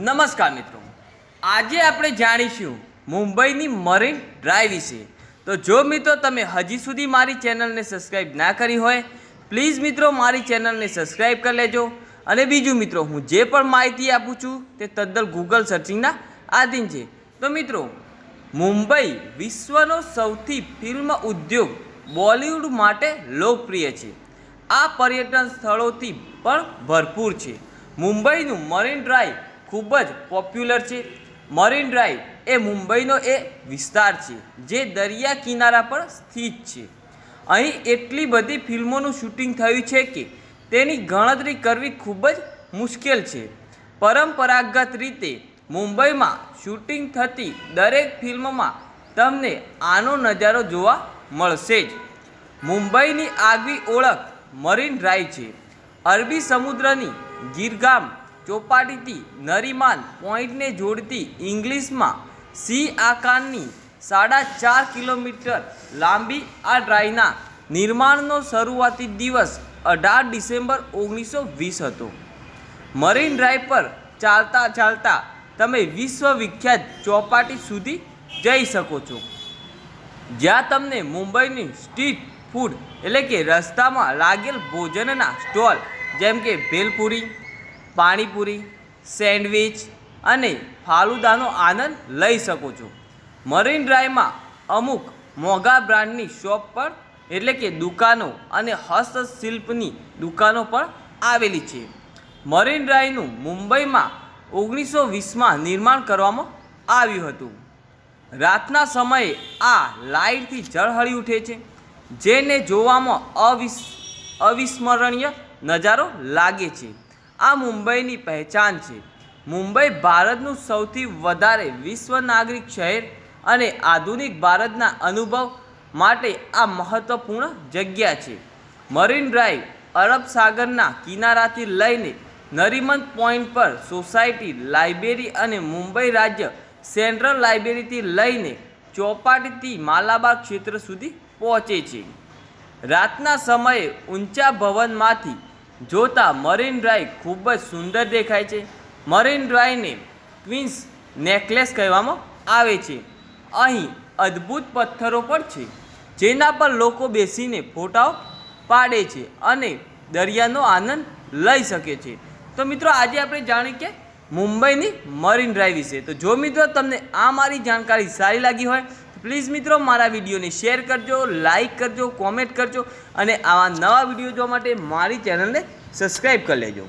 નમસ્કાર મિત્રો આજે આપણે જાણીશું મુંબઈની મરીન ડ્રાઈવ વિશે તો જો મિત્રો તમે હજી સુધી મારી ચેનલને સબસ્ક્રાઈબ ના કરી હોય પ્લીઝ મિત્રો મારી ચેનલને સબસ્ક્રાઈબ કરી લેજો અને બીજું મિત્રો હું જે પણ માહિતી આપું છું તે તદ્દન ગૂગલ સર્ચિંગના આધીન છે તો મિત્રો મુંબઈ વિશ્વનો સૌથી ફિલ્મ ઉદ્યોગ બોલિવૂડ માટે લોકપ્રિય છે આ પર્યટન સ્થળોથી પણ ભરપૂર છે મુંબઈનું મરીન ડ્રાઈવ ખૂબ જ પોપ્યુલર છે મરીન ડ્રાઈવ એ મુંબઈનો એ વિસ્તાર છે જે દરિયા કિનારા પર સ્થિત છે અહીં એટલી બધી ફિલ્મોનું શૂટિંગ થયું છે કે તેની ગણતરી કરવી ખૂબ જ મુશ્કેલ છે પરંપરાગત રીતે મુંબઈમાં શૂટિંગ થતી દરેક ફિલ્મમાં તમને આનો નજારો જોવા મળશે જ મુંબઈની આગવી ઓળખ મરીન ડ્રાઈવ છે અરબી સમુદ્રની ગીરગામ ચોપાટીથી નરીમાન પોઈન્ટને જોડતી ઇંગ્લિશમાં સી આકારની સાડા ચાર કિલોમીટર લાંબી આ ડ્રાઈના નિર્માણનો શરૂઆતી દિવસ અઢાર ડિસેમ્બર ઓગણીસો વીસ હતો મરીન ડ્રાઈવ પર ચાલતા ચાલતા તમે વિશ્વવિખ્યાત ચોપાટી સુધી જઈ શકો છો જ્યાં તમને મુંબઈની સ્ટ્રીટ ફૂડ એટલે કે રસ્તામાં લાગેલ ભોજનના સ્ટોલ જેમ કે ભેલપુરી પાણીપુરી સેન્ડવિચ અને ફાલુદાનો આનંદ લઈ શકો છો મરીન ડ્રાઈવમાં અમુક મોંઘા બ્રાન્ડની શોપ પણ એટલે કે દુકાનો અને હસ્તશિલ્પની દુકાનો પણ આવેલી છે મરીન ડ્રાઈવનું મુંબઈમાં ઓગણીસો વીસમાં નિર્માણ કરવામાં આવ્યું હતું રાતના સમયે આ લાઇટથી ઝળહળી ઉઠે છે જેને જોવામાં અવિસ અવિસ્મરણીય નજારો લાગે છે આ મુંબઈની પહેચાન છે મુંબઈ ભારતનું સૌથી વધારે વિશ્વ નાગરિક શહેર અને આધુનિક ભારતના અનુભવ માટે આ મહત્વપૂર્ણ જગ્યા છે મરીન ડ્રાઈવ અરબ સાગરના કિનારાથી લઈને નરીમન પોઈન્ટ પર સોસાયટી લાઇબ્રેરી અને મુંબઈ રાજ્ય સેન્ટ્રલ લાઇબ્રેરીથી લઈને ચોપાટીથી માલાબાગ ક્ષેત્ર સુધી પહોંચે છે રાતના સમયે ઊંચા ભવનમાંથી જોતાં મરીન ડ્રાઈવ ખૂબ જ સુંદર દેખાય છે મરીન ડ્રાઈવને ક્વીન્સ નેકલેસ કહેવામાં આવે છે અહીં અદ્ભુત પથ્થરો પણ છે જેના પર લોકો બેસીને ફોટાઓ પાડે છે અને દરિયાનો આનંદ લઈ શકે છે તો મિત્રો આજે આપણે જાણીએ કે મુંબઈની મરીન ડ્રાઈવ વિશે તો જો મિત્રો તમને આ મારી જાણકારી સારી લાગી હોય પ્લીઝ મિત્રો મારા વિડીયોને શેર કરજો લાઇક કરજો કોમેન્ટ કરજો અને આવા નવા વિડીયો જોવા માટે મારી ચેનલને સબસ્ક્રાઈબ કરી લેજો